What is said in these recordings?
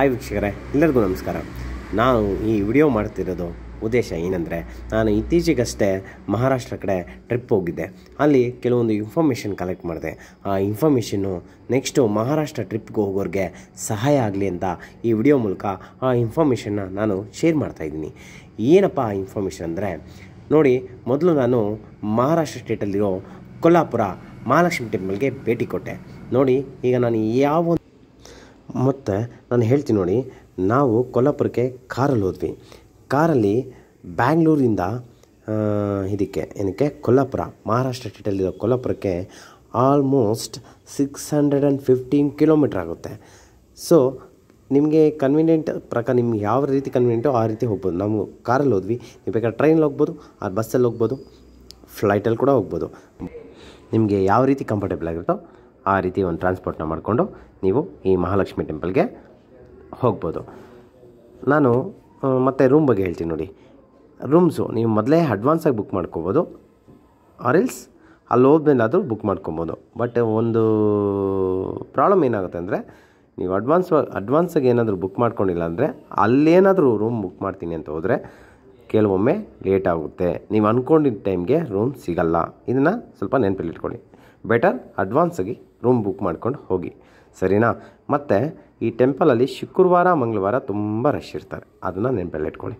hi ವೀಕ್ಷಕರೇ ಎಲ್ಲರಿಗೂ ನಮಸ್ಕಾರ ನಾನು ಈ ವಿಡಿಯೋ ಮಾಡ್ತಿರೋದು ಉದ್ದೇಶ ಏನಂದರೆ ನಾನು ಇತ್ತೀಚೆಗಷ್ಟೇ ಮಹಾರಾಷ್ಟ್ರ ಕಡೆ ಟ್ರಿಪ್ ಹೋಗಿದ್ದೆ ಅಲ್ಲಿ ಕೆಲವೊಂದು ಇನ್ಫಾರ್ಮೇಷನ್ ಕಲೆಕ್ಟ್ ಮಾಡಿದೆ ಆ ಇನ್ಫಾರ್ಮೇಷನ್ನು ನೆಕ್ಸ್ಟು ಮಹಾರಾಷ್ಟ್ರ ಟ್ರಿಪ್ಗೆ ಹೋಗೋರಿಗೆ ಸಹಾಯ ಆಗಲಿ ಅಂತ ಈ ವಿಡಿಯೋ ಮೂಲಕ ಆ ಇನ್ಫಾರ್ಮೇಷನ್ನ ನಾನು ಶೇರ್ ಮಾಡ್ತಾಯಿದ್ದೀನಿ ಏನಪ್ಪ ಆ ಇನ್ಫಾರ್ಮೇಷನ್ ಅಂದರೆ ನೋಡಿ ಮೊದಲು ನಾನು ಮಹಾರಾಷ್ಟ್ರ ಸ್ಟೇಟಲ್ಲಿರೋ ಕೊಲ್ಲಾಪುರ ಮಹಾಲಕ್ಷ್ಮಿ ಟೆಂಪಲ್ಗೆ ಭೇಟಿ ಕೊಟ್ಟೆ ನೋಡಿ ಈಗ ನಾನು ಯಾವ ಮತ್ತು ನಾನು ಹೇಳ್ತೀನಿ ನೋಡಿ ನಾವು ಕೊಲ್ಲಾಪುರಕ್ಕೆ ಕಾರಲ್ಲಿ ಹೋದ್ವಿ ಕಾರಲ್ಲಿ ಬ್ಯಾಂಗ್ಳೂರಿಂದ ಇದಕ್ಕೆ ಏನಕ್ಕೆ ಕೊಲ್ಲಾಪುರ ಮಹಾರಾಷ್ಟ್ರ ಸ್ಟೇಟಲ್ಲಿರೋ ಕೊಲ್ಲಾಪುರಕ್ಕೆ almost six hundred and fifteen kilometre ಆಗುತ್ತೆ ಸೊ ನಿಮಗೆ ಕನ್ವೀನಿಯೆಂಟ್ ಪ್ರಕಾರ ನಿಮ್ಗೆ ಯಾವ ರೀತಿ ಕನ್ವೀನಿಯೆಂಟು ಆ ರೀತಿ ಹೋಗ್ಬೋದು ನಾವು ಕಾರಲ್ಲಿ ಹೋದ್ವಿ ನೀವು ಬೇಕಾದ್ರೆ ಟ್ರೈನಲ್ಲಿ ಹೋಗ್ಬೋದು ಆ ಬಸ್ಸಲ್ಲಿ ಹೋಗ್ಬೋದು ಫ್ಲೈಟಲ್ಲಿ ಕೂಡ ಹೋಗ್ಬೋದು ನಿಮಗೆ ಯಾವ ರೀತಿ ಕಂಫರ್ಟೇಬಲ್ ಆಗಿರುತ್ತೋ ಆ ರೀತಿ ಒಂದು ಟ್ರಾನ್ಸ್ಪೋರ್ಟ್ನ ಮಾಡಿಕೊಂಡು ನೀವು ಈ ಮಹಾಲಕ್ಷ್ಮಿ ಟೆಂಪಲ್ಗೆ ಹೋಗ್ಬೋದು ನಾನು ಮತ್ತೆ ರೂಮ್ ಬಗ್ಗೆ ಹೇಳ್ತೀನಿ ನೋಡಿ ರೂಮ್ಸು ನೀವು ಮೊದಲೇ ಅಡ್ವಾನ್ಸಾಗಿ ಬುಕ್ ಮಾಡ್ಕೋಬೋದು ಆರಿಲ್ಸ್ ಅಲ್ಲಿ ಹೋದ್ಮೇಲಾದರೂ ಬುಕ್ ಮಾಡ್ಕೊಬೋದು ಬಟ್ ಒಂದು ಪ್ರಾಬ್ಲಮ್ ಏನಾಗುತ್ತೆ ಅಂದರೆ ನೀವು ಅಡ್ವಾನ್ಸ್ ಅಡ್ವಾನ್ಸಾಗಿ ಏನಾದರೂ ಬುಕ್ ಮಾಡ್ಕೊಂಡಿಲ್ಲ ಅಂದರೆ ಅಲ್ಲೇನಾದರೂ ರೂಮ್ ಬುಕ್ ಮಾಡ್ತೀನಿ ಅಂತ ಹೋದರೆ ಕೆಲವೊಮ್ಮೆ ಲೇಟ್ ಆಗುತ್ತೆ ನೀವು ಅಂದ್ಕೊಂಡಿದ್ದ ಟೈಮ್ಗೆ ರೂಮ್ ಸಿಗಲ್ಲ ಇದನ್ನು ಸ್ವಲ್ಪ ನೆನಪಲ್ಲಿ ಇಟ್ಕೊಳ್ಳಿ ಬೆಟರ್ ಅಡ್ವಾನ್ಸಾಗಿ ರೂಮ್ ಬುಕ್ ಮಾಡ್ಕೊಂಡು ಹೋಗಿ ಸರಿನಾ ಮತ್ತು ಈ ಟೆಂಪಲಲ್ಲಿ ಶುಕ್ರವಾರ ಮಂಗಳವಾರ ತುಂಬ ರಶ್ ಇರ್ತಾರೆ ಅದನ್ನು ಇಟ್ಕೊಳ್ಳಿ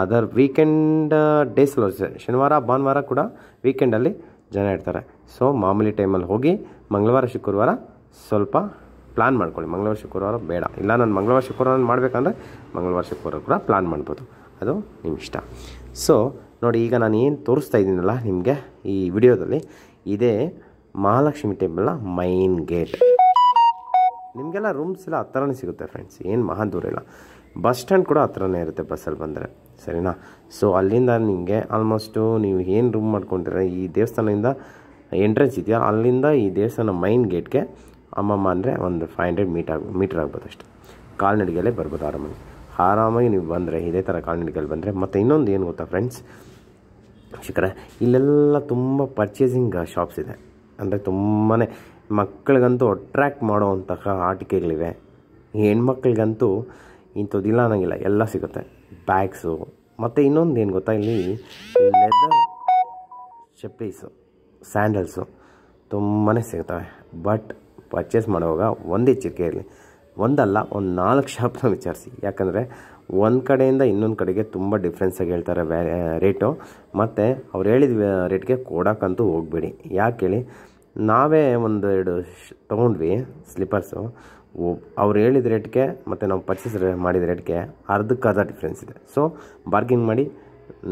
ಅದರ್ ವೀಕೆಂಡ್ ಡೇಸಲ್ಲಿ ಶನಿವಾರ ಭಾನುವಾರ ಕೂಡ ವೀಕೆಂಡಲ್ಲಿ ಜನ ಇರ್ತಾರೆ ಸೊ ಮಾಮೂಲಿ ಟೈಮಲ್ಲಿ ಹೋಗಿ ಮಂಗಳವಾರ ಶುಕ್ರವಾರ ಸ್ವಲ್ಪ ಪ್ಲ್ಯಾನ್ ಮಾಡ್ಕೊಳ್ಳಿ ಮಂಗಳವಾರ ಶುಕ್ರವಾರ ಬೇಡ ಇಲ್ಲ ನಾನು ಮಂಗಳವಾರ ಶುಕ್ರವಾರ ಮಾಡಬೇಕಂದ್ರೆ ಮಂಗಳವಾರ ಶುಕ್ರವಾರ ಕೂಡ ಪ್ಲ್ಯಾನ್ ಮಾಡ್ಬೋದು ಅದು ನಿಮ್ಮ ಇಷ್ಟ ಸೊ ನೋಡಿ ಈಗ ನಾನು ಏನು ತೋರಿಸ್ತಾ ಇದ್ದೀನಲ್ಲ ನಿಮಗೆ ಈ ವಿಡಿಯೋದಲ್ಲಿ ಇದೇ ಮಹಾಲಕ್ಷ್ಮಿ ಟೆಂಪಲ್ನ ಮೈನ್ ಗೇಟ್ ನಿಮಗೆಲ್ಲ ರೂಮ್ಸ್ ಎಲ್ಲ ಹತ್ತಿರನೇ ಸಿಗುತ್ತೆ ಫ್ರೆಂಡ್ಸ್ ಏನು ಮಹಾ ದೂರ ಇಲ್ಲ ಬಸ್ ಸ್ಟ್ಯಾಂಡ್ ಕೂಡ ಹತ್ರನೇ ಇರುತ್ತೆ ಬಸ್ಸಲ್ಲಿ ಬಂದರೆ ಸರಿನಾ ಸೊ ಅಲ್ಲಿಂದ ನಿಮಗೆ ಆಲ್ಮೋಸ್ಟು ನೀವು ಏನು ರೂಮ್ ಮಾಡ್ಕೊಂಡಿರ ಈ ದೇವಸ್ಥಾನದಿಂದ ಎಂಟ್ರೆನ್ಸ್ ಇದೆಯಾ ಅಲ್ಲಿಂದ ಈ ದೇವಸ್ಥಾನ ಮೈನ್ ಗೇಟ್ಗೆ ಅಮ್ಮಮ್ಮ ಅಂದರೆ ಒಂದು ಫೈವ್ ಹಂಡ್ರೆಡ್ ಮೀಟ್ ಆಗ ಮೀಟರ್ ಆಗ್ಬೋದು ಅಷ್ಟೆ ಕಾಲ್ನಡಿಗೆಯಲ್ಲೇ ಬರ್ಬೋದು ಆರಾಮಾಗಿ ಆರಾಮಾಗಿ ನೀವು ಬಂದರೆ ಇದೇ ಥರ ಕಾಲ್ನಡಿಗೆಯಲ್ಲಿ ಬಂದರೆ ಮತ್ತು ಇನ್ನೊಂದು ಏನು ಗೊತ್ತಾ ಫ್ರೆಂಡ್ಸ್ ಶಿಖರ ಇಲ್ಲೆಲ್ಲ ತುಂಬ ಪರ್ಚೇಸಿಂಗ್ ಶಾಪ್ಸ್ ಇದೆ ಅಂದರೆ ತುಂಬಾ ಮಕ್ಕಳಿಗಂತೂ ಅಟ್ರ್ಯಾಕ್ಟ್ ಮಾಡುವಂತಹ ಆಟಿಕೆಗಳಿವೆ ಹೆಣ್ಮಕ್ಳಿಗಂತೂ ಇಂಥದ್ದಿಲ್ಲ ಅನ್ನೋಂಗಿಲ್ಲ ಎಲ್ಲ ಸಿಗುತ್ತೆ ಬ್ಯಾಗ್ಸು ಮತ್ತು ಇನ್ನೊಂದು ಏನು ಗೊತ್ತಾ ಇಲ್ಲಿ ಲೆದರ್ ಚಪ್ಪೀಸು ಸ್ಯಾಂಡಲ್ಸು ತುಂಬಾ ಸಿಗ್ತವೆ ಬಟ್ ಪರ್ಚೇಸ್ ಮಾಡುವಾಗ ಒಂದು ಎಚ್ಚರಿಕೆ ಇರಲಿ ಒಂದಲ್ಲ ಒಂದು ನಾಲ್ಕು ಶಾಪ್ನ ವಿಚಾರಿಸಿ ಯಾಕಂದರೆ ಒಂದು ಕಡೆಯಿಂದ ಇನ್ನೊಂದು ಕಡೆಗೆ ತುಂಬ ಡಿಫ್ರೆನ್ಸಾಗಿ ಹೇಳ್ತಾರೆ ವ್ಯಾ ರೇಟು ಮತ್ತು ಅವ್ರು ಹೇಳಿದ ರೇಟ್ಗೆ ಕೊಡೋಕ್ಕಂತೂ ಹೋಗಬೇಡಿ ಯಾಕೆ ಹೇಳಿ ನಾವೇ ಒಂದು ಎರಡು ತೊಗೊಂಡ್ವಿ ಸ್ಲಿಪ್ಪರ್ಸು ಅವ್ರು ಹೇಳಿದ ರೇಟ್ಗೆ ಮತ್ತು ನಾವು ಪರ್ಚೇಸ್ ಮಾಡಿದ ರೇಟ್ಗೆ ಅರ್ಧಕ್ಕರ್ಧ ಡಿಫ್ರೆನ್ಸ್ ಇದೆ ಸೊ ಬಾರ್ಗಿಂಗ್ ಮಾಡಿ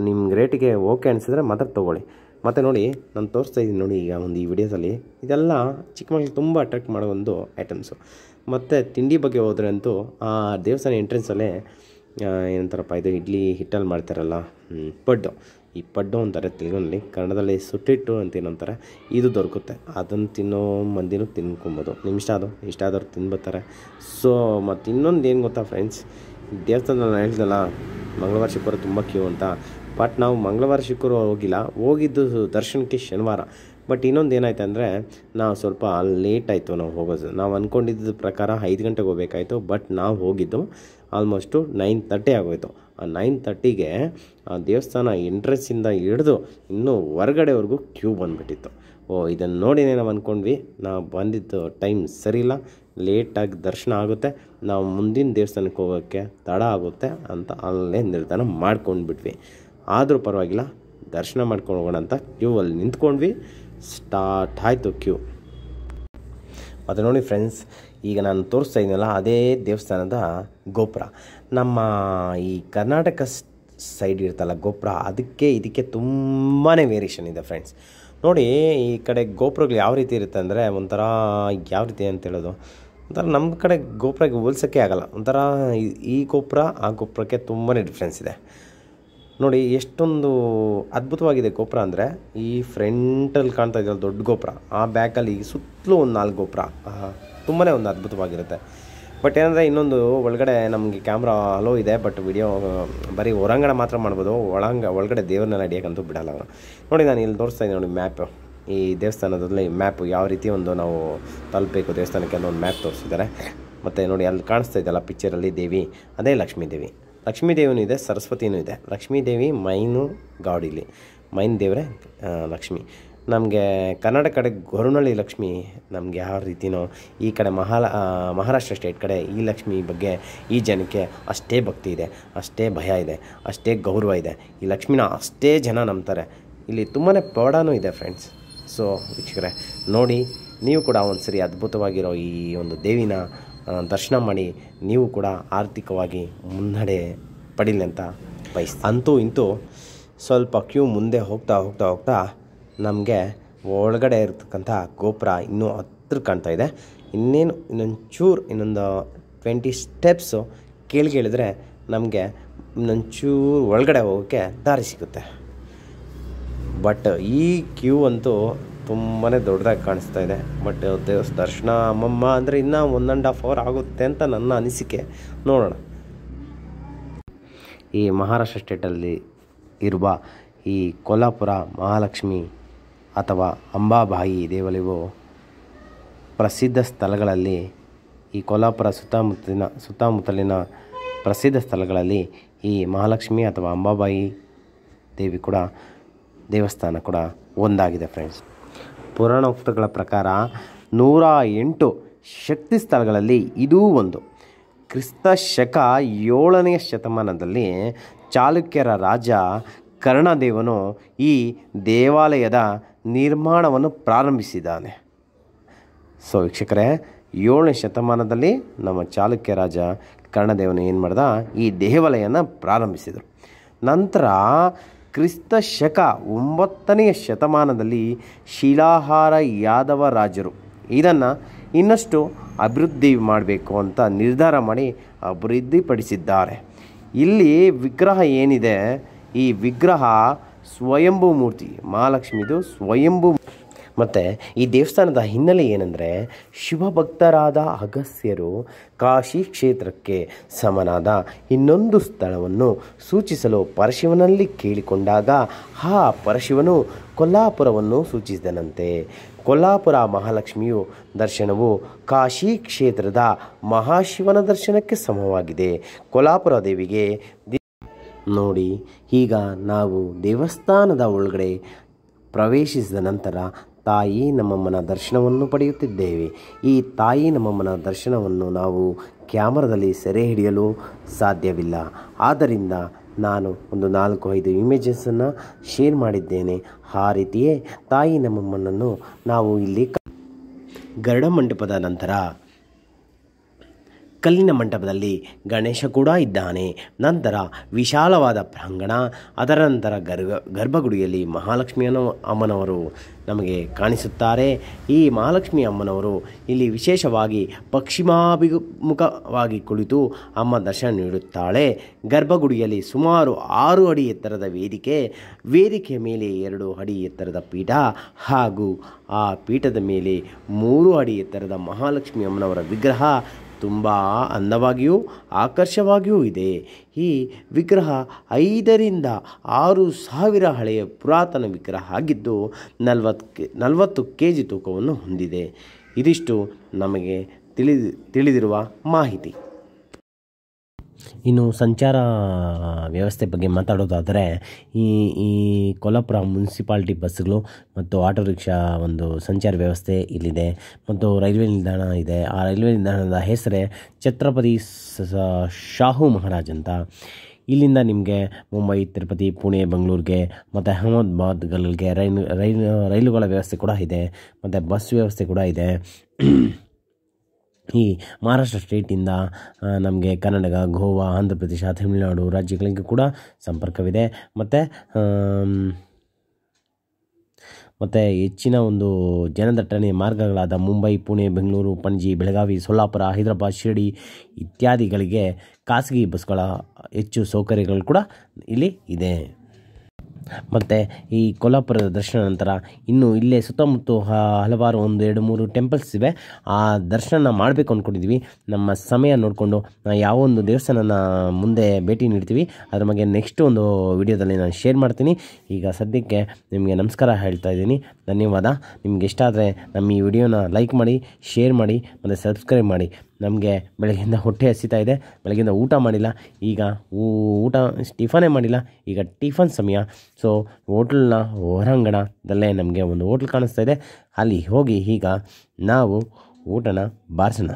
ನಿಮ್ಗೆ ರೇಟಿಗೆ ಓಕೆ ಅನಿಸಿದ್ರೆ ಮಾತ್ರ ತೊಗೊಳ್ಳಿ ಮತ್ತು ನೋಡಿ ನಾನು ತೋರಿಸ್ತಾ ಇದ್ದೀನಿ ನೋಡಿ ಈಗ ಒಂದು ಈ ವಿಡಿಯೋಸಲ್ಲಿ ಇದೆಲ್ಲ ಚಿಕ್ಕ ತುಂಬ ಅಟ್ರಾಕ್ಟ್ ಮಾಡೋ ಒಂದು ಐಟಮ್ಸು ಮತ್ತು ತಿಂಡಿ ಬಗ್ಗೆ ಹೋದ್ರೆ ಅಂತೂ ಆ ದೇವಸ್ಥಾನ ಎಂಟ್ರೆನ್ಸಲ್ಲೇ ಏನಂತಾರಪ್ಪ ಇದು ಇಡ್ಲಿ ಹಿಟ್ಟಲ್ಲಿ ಮಾಡ್ತಾರಲ್ಲ ಪಡ್ಡು ಈ ಪಡ್ಡು ಅಂತಾರೆ ತೆಲುಗಿನಲ್ಲಿ ಕನ್ನಡದಲ್ಲಿ ಸುಟ್ಟಿಟ್ಟು ಅಂತ ಏನಂತಾರೆ ಇದು ದೊರಕುತ್ತೆ ಅದನ್ನು ತಿನ್ನೋ ಮಂದಿನೂ ತಿನ್ಕೊಬೋದು ನಿಮ್ಮ ಇಷ್ಟ ಅದು ಇಷ್ಟ ಆದವ್ರು ತಿನ್ಬತ್ತಾರೆ ಸೊ ಮತ್ತು ಇನ್ನೊಂದು ಏನು ಗೊತ್ತಾ ಫ್ರೆಂಡ್ಸ್ ದೇವಸ್ಥಾನ ನಾನು ಹೇಳ್ದಲ್ಲ ಮಂಗಳವಾರ ಶುಕ್ರವಾರ ತುಂಬ ಕ್ಯೂ ಅಂತ ಬಟ್ ನಾವು ಮಂಗಳವಾರ ಶುಕ್ರವಾರ ಹೋಗಿಲ್ಲ ಹೋಗಿದ್ದು ದರ್ಶನಕ್ಕೆ ಶನಿವಾರ ಬಟ್ ಇನ್ನೊಂದು ಏನಾಯ್ತು ಅಂದರೆ ನಾವು ಸ್ವಲ್ಪ ಲೇಟ್ ಆಯಿತು ನಾವು ಹೋಗೋದು ನಾವು ಅಂದ್ಕೊಂಡಿದ್ದ ಪ್ರಕಾರ ಐದು ಗಂಟೆಗೆ ಹೋಗಬೇಕಾಯಿತು ಬಟ್ ನಾವು ಹೋಗಿದ್ದು ಆಲ್ಮೋಸ್ಟು ನೈನ್ ತರ್ಟಿ ಆಗೋಯಿತು ಆ ನೈನ್ ತರ್ಟಿಗೆ ಆ ದೇವಸ್ಥಾನ ಎಂಟ್ರೆನ್ಸಿಂದ ಹಿಡಿದು ಇನ್ನೂ ಹೊರಗಡೆವರೆಗೂ ಕ್ಯೂ ಬಂದುಬಿಟ್ಟಿತ್ತು ಓ ಇದನ್ನು ನೋಡಿನೇ ನಾವು ಅಂದ್ಕೊಂಡ್ವಿ ನಾವು ಬಂದಿದ್ದು ಟೈಮ್ ಸರಿಯಿಲ್ಲ ಲೇಟಾಗಿ ದರ್ಶನ ಆಗುತ್ತೆ ನಾವು ಮುಂದಿನ ದೇವಸ್ಥಾನಕ್ಕೆ ಹೋಗೋಕ್ಕೆ ತಡ ಆಗುತ್ತೆ ಅಂತ ಅಲ್ಲೇ ನಿರ್ಧಾರ ಮಾಡ್ಕೊಂಡ್ಬಿಟ್ವಿ ಆದರೂ ಪರವಾಗಿಲ್ಲ ದರ್ಶನ ಮಾಡ್ಕೊಂಡು ಹೋಗೋಣ ಅಂತ ಕ್ಯೂ ಅಲ್ಲಿ ನಿಂತ್ಕೊಂಡ್ವಿ ಸ್ಟಾರ್ಟ್ ಆಯಿತು ಕ್ಯೂ ಅದು ನೋಡಿ ಫ್ರೆಂಡ್ಸ್ ಈಗ ನಾನು ತೋರಿಸ್ತಾ ಇದ್ದೀನಲ್ಲ ಅದೇ ದೇವಸ್ಥಾನದ ಗೋಪುರ ನಮ್ಮ ಈ ಕರ್ನಾಟಕ ಸೈಡ್ ಇರುತ್ತಲ್ಲ ಗೋಪುರ ಅದಕ್ಕೆ ಇದಕ್ಕೆ ತುಂಬಾ ವೇರಿಯೇಷನ್ ಇದೆ ಫ್ರೆಂಡ್ಸ್ ನೋಡಿ ಈ ಕಡೆ ಗೋಪುರಗಳು ಯಾವ ರೀತಿ ಇರುತ್ತೆ ಅಂದರೆ ಒಂಥರ ಯಾವ ರೀತಿ ಅಂತ ಹೇಳೋದು ಒಂಥರ ನಮ್ಮ ಕಡೆ ಗೋಪುರಕ್ಕೆ ಹೋಲ್ಸೋಕ್ಕೆ ಆಗಲ್ಲ ಒಂಥರ ಈ ಗೋಪುರ ಆ ಗೋಪುರಕ್ಕೆ ತುಂಬಾ ಡಿಫ್ರೆನ್ಸ್ ಇದೆ ನೋಡಿ ಎಷ್ಟೊಂದು ಅದ್ಭುತವಾಗಿದೆ ಗೋಪುರ ಅಂದರೆ ಈ ಫ್ರಂಟಲ್ಲಿ ಕಾಣ್ತಾ ಇದೆಯಲ್ಲ ದೊಡ್ಡ ಗೋಪುರ ಆ ಬ್ಯಾಕಲ್ಲಿ ಸುತ್ತಲೂ ಒಂದು ನಾಲ್ಕು ಗೋಪುರ ತುಂಬನೇ ಒಂದು ಅದ್ಭುತವಾಗಿರುತ್ತೆ ಬಟ್ ಏನಂದರೆ ಇನ್ನೊಂದು ಒಳಗಡೆ ನಮಗೆ ಕ್ಯಾಮ್ರಾ ಅಲೋ ಇದೆ ಬಟ್ ವಿಡಿಯೋ ಬರೀ ಹೊರಾಂಗಣ ಮಾತ್ರ ಮಾಡ್ಬೋದು ಒಳಾಂಗ ಒಳಗಡೆ ದೇವ್ರನ್ನೆಲ್ಲ ನಡೆಯೋಕ್ಕಂತೂ ಬಿಡಲ್ಲ ನೋಡಿ ನಾನು ಇಲ್ಲಿ ತೋರಿಸ್ತಾ ಇದ್ದೀನಿ ನೋಡಿ ಮ್ಯಾಪ್ ಈ ದೇವಸ್ಥಾನದಲ್ಲಿ ಮ್ಯಾಪ್ ಯಾವ ರೀತಿ ಒಂದು ನಾವು ತಲುಪಬೇಕು ದೇವಸ್ಥಾನಕ್ಕೆ ಅನ್ನೋ ಒಂದು ಮ್ಯಾಪ್ ತೋರಿಸಿದ್ದಾರೆ ಮತ್ತು ನೋಡಿ ಅಲ್ಲಿ ಕಾಣಿಸ್ತಾ ಇದೆಯಲ್ಲ ಪಿಕ್ಚರಲ್ಲಿ ದೇವಿ ಅದೇ ಲಕ್ಷ್ಮೀ ದೇವಿ ಲಕ್ಷ್ಮೀ ದೇವಿನೂ ಇದೆ ಸರಸ್ವತಿಯೂ ಇದೆ ಲಕ್ಷ್ಮೀ ದೇವಿ ಮೈನು ಗಾಡಿಲಿ ಮೈನ್ ದೇವರೇ ಲಕ್ಷ್ಮಿ ನಮಗೆ ಕನ್ನಡ ಕಡೆ ಗೊರುನಳ್ಳಿ ಲಕ್ಷ್ಮಿ ನಮ್ಗೆ ಯಾವ ರೀತಿಯೋ ಈ ಕಡೆ ಮಹಾಲ ಮಹಾರಾಷ್ಟ್ರ ಸ್ಟೇಟ್ ಕಡೆ ಈ ಲಕ್ಷ್ಮಿ ಬಗ್ಗೆ ಈ ಜನಕ್ಕೆ ಅಷ್ಟೇ ಭಕ್ತಿ ಇದೆ ಅಷ್ಟೇ ಭಯ ಇದೆ ಅಷ್ಟೇ ಗೌರವ ಇದೆ ಈ ಲಕ್ಷ್ಮಿನ ಅಷ್ಟೇ ಜನ ನಂಬ್ತಾರೆ ಇಲ್ಲಿ ತುಂಬಾ ಪೌಡಾನೂ ಇದೆ ಫ್ರೆಂಡ್ಸ್ ಸೊ ವೀಕ್ಷಕರೇ ನೋಡಿ ನೀವು ಕೂಡ ಒಂದು ಸರಿ ಅದ್ಭುತವಾಗಿರೋ ಈ ಒಂದು ದೇವಿನ ದರ್ಶನ ಮಾಡಿ ನೀವು ಕೂಡ ಆರ್ಥಿಕವಾಗಿ ಮುನ್ನಡೆ ಪಡೀಲಿ ಅಂತ ಬಯಸ್ ಅಂತೂ ಇಂತೂ ಸ್ವಲ್ಪ ಕ್ಯೂ ಮುಂದೆ ಹೋಗ್ತಾ ಹೋಗ್ತಾ ಹೋಗ್ತಾ ನಮಗೆ ಒಳಗಡೆ ಇರತಕ್ಕಂಥ ಗೋಪುರ ಇನ್ನೂ ಹತ್ರ ಕಾಣ್ತಾ ಇದೆ ಇನ್ನೇನು ಇನ್ನೊಂಚೂರು ಇನ್ನೊಂದು ಟ್ವೆಂಟಿ ಸ್ಟೆಪ್ಸು ಕೇಳಿಗೇಳಿದ್ರೆ ನಮಗೆ ಇನ್ನೊಂಚೂರು ಒಳಗಡೆ ಹೋಗೋಕ್ಕೆ ದಾರಿ ಸಿಗುತ್ತೆ ಬಟ್ ಈ ಕ್ಯೂ ಅಂತೂ ತುಂಬಾ ದೊಡ್ಡದಾಗಿ ಕಾಣಿಸ್ತಾ ಇದೆ ಬಟ್ ದೇವಸ್ ದರ್ಶನ ಅಮ್ಮಮ್ಮ ಅಂದರೆ ಇನ್ನೂ ಒನ್ ಆ್ಯಂಡ್ ಹಾಫ್ ಅವರ್ ಆಗುತ್ತೆ ಅಂತ ನನ್ನ ಅನಿಸಿಕೆ ನೋಡೋಣ ಈ ಮಹಾರಾಷ್ಟ್ರ ಸ್ಟೇಟಲ್ಲಿ ಇರುವ ಈ ಕೊಲ್ಲಾಪುರ ಮಹಾಲಕ್ಷ್ಮಿ ಅಥವಾ ಅಂಬಾಬಾಯಿ ದೇವಾಲಯವು ಪ್ರಸಿದ್ಧ ಸ್ಥಳಗಳಲ್ಲಿ ಈ ಕೊಲ್ಲಾಪುರ ಸುತ್ತಮುತ್ತಲಿನ ಸುತ್ತಮುತ್ತಲಿನ ಪ್ರಸಿದ್ಧ ಸ್ಥಳಗಳಲ್ಲಿ ಈ ಮಹಾಲಕ್ಷ್ಮಿ ಅಥವಾ ಅಂಬಾಬಾಯಿ ದೇವಿ ಕೂಡ ದೇವಸ್ಥಾನ ಕೂಡ ಒಂದಾಗಿದೆ ಫ್ರೆಂಡ್ಸ್ ಪುರಾಣೋಕ್ತಗಳ ಪ್ರಕಾರ ನೂರ ಎಂಟು ಶಕ್ತಿ ಸ್ಥಳಗಳಲ್ಲಿ ಇದೂ ಒಂದು ಕ್ರಿಸ್ತ ಶಕ ಏಳನೆಯ ಶತಮಾನದಲ್ಲಿ ಚಾಲುಕ್ಯರ ರಾಜ ಕರ್ಣದೇವನು ಈ ದೇವಾಲಯದ ನಿರ್ಮಾಣವನ್ನು ಪ್ರಾರಂಭಿಸಿದ್ದಾನೆ ಸೊ ವೀಕ್ಷಕರೇ ಏಳನೇ ಶತಮಾನದಲ್ಲಿ ನಮ್ಮ ಚಾಲುಕ್ಯ ರಾಜ ಕರ್ಣದೇವನು ಏನು ಮಾಡ್ದ ಈ ದೇವಾಲಯನ ಪ್ರಾರಂಭಿಸಿದರು ನಂತರ ಕ್ರಿಸ್ತ ಶಕ ಒಂಬತ್ತನೆಯ ಶತಮಾನದಲ್ಲಿ ಶಿಲಾಹಾರ ಯಾದವ ರಾಜರು ಇದನ್ನು ಇನ್ನಷ್ಟು ಅಭಿವೃದ್ಧಿ ಮಾಡಬೇಕು ಅಂತ ನಿರ್ಧಾರ ಮಾಡಿ ಅಭಿವೃದ್ಧಿಪಡಿಸಿದ್ದಾರೆ ಇಲ್ಲಿ ವಿಗ್ರಹ ಏನಿದೆ ಈ ವಿಗ್ರಹ ಸ್ವಯಂಭೂ ಮೂರ್ತಿ ಮಹಾಲಕ್ಷ್ಮಿದು ಸ್ವಯಂಭೂ ಮತ್ತು ಈ ದೇವಸ್ಥಾನದ ಹಿನ್ನೆಲೆ ಏನೆಂದರೆ ಶಿವಭಕ್ತರಾದ ಅಗಸ್ಯರು ಕಾಶಿ ಕ್ಷೇತ್ರಕ್ಕೆ ಸಮನಾದ ಇನ್ನೊಂದು ಸ್ಥಳವನ್ನು ಸೂಚಿಸಲು ಪರಶಿವನಲ್ಲಿ ಕೇಳಿಕೊಂಡಾಗ ಆ ಪರಶಿವನು ಕೊಲ್ಲಾಪುರವನ್ನು ಸೂಚಿಸಿದನಂತೆ ಕೊಲ್ಲಾಪುರ ಮಹಾಲಕ್ಷ್ಮಿಯು ದರ್ಶನವು ಕಾಶಿ ಕ್ಷೇತ್ರದ ಮಹಾಶಿವನ ದರ್ಶನಕ್ಕೆ ಸಮವಾಗಿದೆ ಕೊಲ್ಲಾಪುರ ದೇವಿಗೆ ನೋಡಿ ಈಗ ನಾವು ದೇವಸ್ಥಾನದ ಒಳಗಡೆ ಪ್ರವೇಶಿಸಿದ ನಂತರ ತಾಯಿ ನಮ್ಮಮ್ಮನ ದರ್ಶನವನ್ನು ಪಡೆಯುತ್ತಿದ್ದೇವೆ ಈ ತಾಯಿ ನಮ್ಮಮ್ಮನ ದರ್ಶನವನ್ನು ನಾವು ಕ್ಯಾಮರಾದಲ್ಲಿ ಸೆರೆ ಹಿಡಿಯಲು ಸಾಧ್ಯವಿಲ್ಲ ಆದ್ದರಿಂದ ನಾನು ಒಂದು ನಾಲ್ಕು ಐದು ಇಮೇಜಸ್ಸನ್ನು ಶೇರ್ ಮಾಡಿದ್ದೇನೆ ಆ ರೀತಿಯೇ ತಾಯಿ ನಮ್ಮಮ್ಮನನ್ನು ನಾವು ಇಲ್ಲಿ ಗರುಡ ಮಂಟಪದ ನಂತರ ಕಲ್ಲಿನ ಮಂಟಪದಲ್ಲಿ ಗಣೇಶ ಕೂಡ ಇದ್ದಾನೆ ನಂತರ ವಿಶಾಲವಾದ ಪ್ರಾಂಗಣ ಅದರ ನಂತರ ಗರ್ಭ ಗರ್ಭಗುಡಿಯಲ್ಲಿ ಮಹಾಲಕ್ಷ್ಮಿಯನ್ನು ಅಮ್ಮನವರು ನಮಗೆ ಕಾಣಿಸುತ್ತಾರೆ ಈ ಮಹಾಲಕ್ಷ್ಮಿ ಅಮ್ಮನವರು ಇಲ್ಲಿ ವಿಶೇಷವಾಗಿ ಪಶ್ಚಿಮಾಭಿಮುಖವಾಗಿ ಕುಳಿತು ಅಮ್ಮ ದರ್ಶನ ನೀಡುತ್ತಾಳೆ ಗರ್ಭಗುಡಿಯಲ್ಲಿ ಸುಮಾರು ಆರು ಅಡಿ ಎತ್ತರದ ವೇದಿಕೆ ವೇದಿಕೆ ಮೇಲೆ ಎರಡು ಅಡಿ ಎತ್ತರದ ಪೀಠ ಹಾಗೂ ಆ ಪೀಠದ ಮೇಲೆ ಮೂರು ಅಡಿ ಎತ್ತರದ ಮಹಾಲಕ್ಷ್ಮಿ ಅಮ್ಮನವರ ವಿಗ್ರಹ ತುಂಬ ಅಂದವಾಗಿಯೂ ಆಕರ್ಷವಾಗಿಯೂ ಇದೆ ಈ ವಿಗ್ರಹ ಐದರಿಂದ ಆರು ಸಾವಿರ ಹಳೆಯ ಪುರಾತನ ವಿಗ್ರಹ ಆಗಿದ್ದು ನಲವತ್ತು ನಲವತ್ತು ಕೆ ಜಿ ತೂಕವನ್ನು ಹೊಂದಿದೆ ಇದಿಷ್ಟು ನಮಗೆ ತಿಳಿದಿರುವ ಮಾಹಿತಿ ಇನ್ನು ಸಂಚಾರ ವ್ಯವಸ್ಥೆ ಬಗ್ಗೆ ಮಾತಾಡೋದಾದರೆ ಈ ಈ ಕೊಲ್ಲಾಪುರ ಮುನ್ಸಿಪಾಲ್ಟಿ ಬಸ್ಗಳು ಮತ್ತು ಆಟೋ ರಿಕ್ಷಾ ಒಂದು ಸಂಚಾರ ವ್ಯವಸ್ಥೆ ಇಲ್ಲಿದೆ ಮತ್ತು ರೈಲ್ವೆ ನಿಲ್ದಾಣ ಇದೆ ಆ ರೈಲ್ವೆ ನಿಲ್ದಾಣದ ಹೆಸರೇ ಛತ್ರಪತಿ ಶಾಹು ಮಹಾರಾಜ್ ಅಂತ ಇಲ್ಲಿಂದ ನಿಮಗೆ ಮುಂಬೈ ತಿರುಪತಿ ಪುಣೆ ಬೆಂಗಳೂರಿಗೆ ಮತ್ತು ಅಹಮದಾಬಾದ್ಗಳಿಗೆ ರೈಲು ರೈಲು ರೈಲುಗಳ ವ್ಯವಸ್ಥೆ ಕೂಡ ಇದೆ ಮತ್ತು ಬಸ್ ವ್ಯವಸ್ಥೆ ಕೂಡ ಇದೆ ಈ ಮಹಾರಾಷ್ಟ್ರ ಸ್ಟೇಟಿಂದ ನಮಗೆ ಕರ್ನಾಟಕ ಗೋವಾ ಆಂಧ್ರ ಪ್ರದೇಶ ತಮಿಳುನಾಡು ರಾಜ್ಯಗಳಿಗೆ ಕೂಡ ಸಂಪರ್ಕವಿದೆ ಮತ್ತು ಮತ್ತು ಹೆಚ್ಚಿನ ಒಂದು ಜನದಟ್ಟಣೆ ಮಾರ್ಗಗಳಾದ ಮುಂಬೈ ಪುಣೆ ಬೆಂಗಳೂರು ಪಣಜಿ ಬೆಳಗಾವಿ ಸೊಲ್ಲಾಪುರ ಹೈದರಾಬಾದ್ ಶಿರಡಿ ಇತ್ಯಾದಿಗಳಿಗೆ ಖಾಸಗಿ ಬಸ್ಗಳ ಹೆಚ್ಚು ಸೌಕರ್ಯಗಳು ಕೂಡ ಇಲ್ಲಿ ಇದೆ ಮತ್ತು ಈ ಕೊಲ್ಹಾಪುರದ ದರ್ಶನ ನಂತರ ಇನ್ನು ಇಲ್ಲೇ ಸುತ್ತಮುತ್ತ ಹಲವಾರು ಒಂದು ಎರಡು ಮೂರು ಟೆಂಪಲ್ಸ್ ಇವೆ ಆ ದರ್ಶನ ಮಾಡಬೇಕು ಅಂದ್ಕೊಂಡಿದ್ದೀವಿ ನಮ್ಮ ಸಮಯ ನೋಡಿಕೊಂಡು ಯಾವ ಒಂದು ದೇವಸ್ಥಾನನ ಮುಂದೆ ಭೇಟಿ ನೀಡ್ತೀವಿ ಅದ್ರ ಬಗ್ಗೆ ನೆಕ್ಸ್ಟ್ ಒಂದು ವಿಡಿಯೋದಲ್ಲಿ ನಾನು ಶೇರ್ ಮಾಡ್ತೀನಿ ಈಗ ಸದ್ಯಕ್ಕೆ ನಿಮಗೆ ನಮಸ್ಕಾರ ಹೇಳ್ತಾ ಇದ್ದೀನಿ ಧನ್ಯವಾದ ನಿಮ್ಗೆ ಇಷ್ಟ ಆದರೆ ನಮ್ಮ ಈ ವಿಡಿಯೋನ ಲೈಕ್ ಮಾಡಿ ಶೇರ್ ಮಾಡಿ ಮತ್ತು ಸಬ್ಸ್ಕ್ರೈಬ್ ಮಾಡಿ ನಮಗೆ ಬೆಳಗ್ಗೆಯಿಂದ ಹೊಟ್ಟೆ ಹಸಿತಾ ಇದೆ ಬೆಳಗ್ಗೆಯಿಂದ ಊಟ ಮಾಡಿಲ್ಲ ಈಗ ಊಟ ಟಿಫನೇ ಮಾಡಿಲ್ಲ ಈಗ ಟಿಫನ್ ಸಮಯ ಸೊ ಹೋಟ್ಲನ್ನ ಹೊರಾಂಗಣದಲ್ಲೇ ನಮಗೆ ಒಂದು ಹೋಟ್ಲ್ ಕಾಣಿಸ್ತಾ ಇದೆ ಅಲ್ಲಿ ಹೋಗಿ ಈಗ ನಾವು ಊಟನ ಬಾರಿಸೋಣ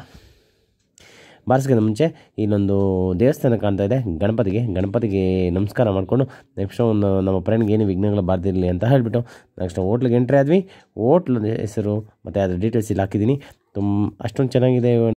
ಬಾರಿಸೋಕ್ಕಿಂತ ಮುಂಚೆ ಇನ್ನೊಂದು ದೇವಸ್ಥಾನ ಕಾಣ್ತಾ ಇದೆ ಗಣಪತಿಗೆ ಗಣಪತಿಗೆ ನಮಸ್ಕಾರ ಮಾಡಿಕೊಂಡು ನೆಕ್ಸ್ಟ್ ಒಂದು ನಮ್ಮ ಫ್ರೆಂಡ್ಗೆ ಏನು ವಿಘ್ನಗಳು ಬಾರ್ದಿರಲಿ ಅಂತ ಹೇಳಿಬಿಟ್ಟು ನೆಕ್ಸ್ಟ್ ಹೋಟ್ಲಿಗೆ ಎಂಟ್ರಿ ಆದ್ವಿ ಹೋಟ್ಲ್ ಹೆಸರು ಮತ್ತು ಅದರ ಡೀಟೇಲ್ಸ್ ಇಲ್ಲಿ ಹಾಕಿದ್ದೀನಿ ತುಂಬ ಅಷ್ಟೊಂದು ಚೆನ್ನಾಗಿದೆ